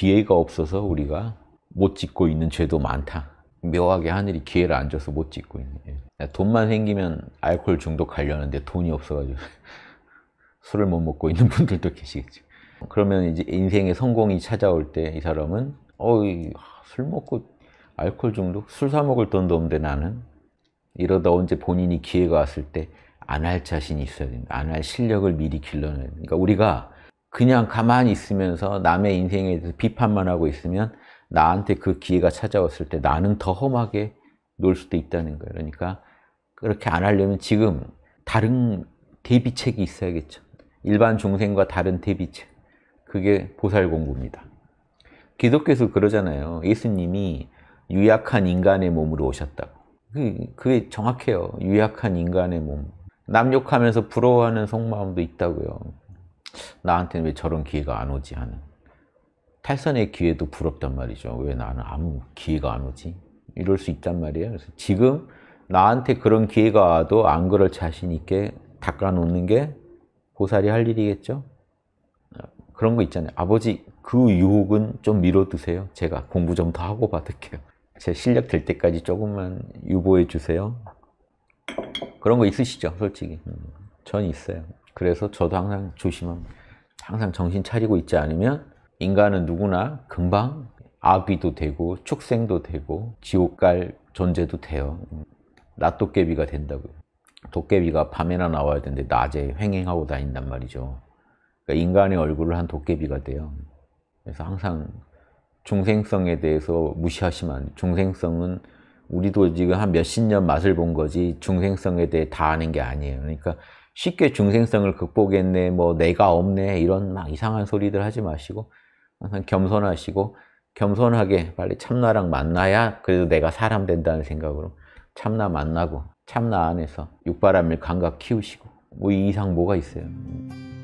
기회가 없어서 우리가 못 짓고 있는 죄도 많다. 묘하게 하늘이 기회를 안 줘서 못 짓고 있는. 예. 돈만 생기면 알코올 중독하려는데 돈이 없어가지고 술을 못 먹고 있는 분들도 계시겠죠. 그러면 이제 인생의 성공이 찾아올 때 이 사람은 어이 술 먹고 알코올 중독 술 사 먹을 돈도 없는데 나는 이러다 언제 본인이 기회가 왔을 때 안 할 자신이 있어야 된다. 안 할 실력을 미리 길러내야 된다. 그러니까 우리가 그냥 가만히 있으면서 남의 인생에 대해서 비판만 하고 있으면 나한테 그 기회가 찾아왔을 때 나는 더 험하게 놀 수도 있다는 거예요. 그러니까 그렇게 안 하려면 지금 다른 대비책이 있어야겠죠. 일반 중생과 다른 대비책. 그게 보살 공부입니다. 기독교에서 그러잖아요. 예수님이 유약한 인간의 몸으로 오셨다고. 그, 그게 정확해요. 유약한 인간의 몸. 남욕하면서 부러워하는 속마음도 있다고요. 나한테는 왜 저런 기회가 안 오지 하는 탈선의 기회도 부럽단 말이죠. 왜 나는 아무 기회가 안 오지? 이럴 수 있단 말이에요. 그래서 지금 나한테 그런 기회가 와도 안 그럴 자신 있게 닦아놓는 게 보살이 할 일이겠죠? 그런 거 있잖아요. 아버지 그 유혹은 좀 미뤄두세요. 제가 공부 좀 더 하고 받을게요. 제 실력 될 때까지 조금만 유보해 주세요. 그런 거 있으시죠? 솔직히. 음, 전 있어요. 그래서 저도 항상 조심합니다. 항상 정신 차리고 있지 않으면 인간은 누구나 금방 아귀도 되고 축생도 되고 지옥 갈 존재도 돼요. 낫도깨비가 된다고요. 도깨비가 밤에나 나와야 되는데 낮에 횡행하고 다닌단 말이죠. 그러니까 인간의 얼굴을 한 도깨비가 돼요. 그래서 항상 중생성에 대해서 무시하시면 중생성은 우리도 지금 한 몇십 년 맛을 본 거지 중생성에 대해 다 아는 게 아니에요. 그러니까 쉽게 중생성을 극복했네, 뭐 내가 없네 이런 막 이상한 소리들 하지 마시고 항상 겸손하시고 겸손하게 빨리 참나랑 만나야 그래도 내가 사람 된다는 생각으로 참나 만나고 참나 안에서 육바람일 감각 키우시고 뭐이 이상 뭐가 있어요.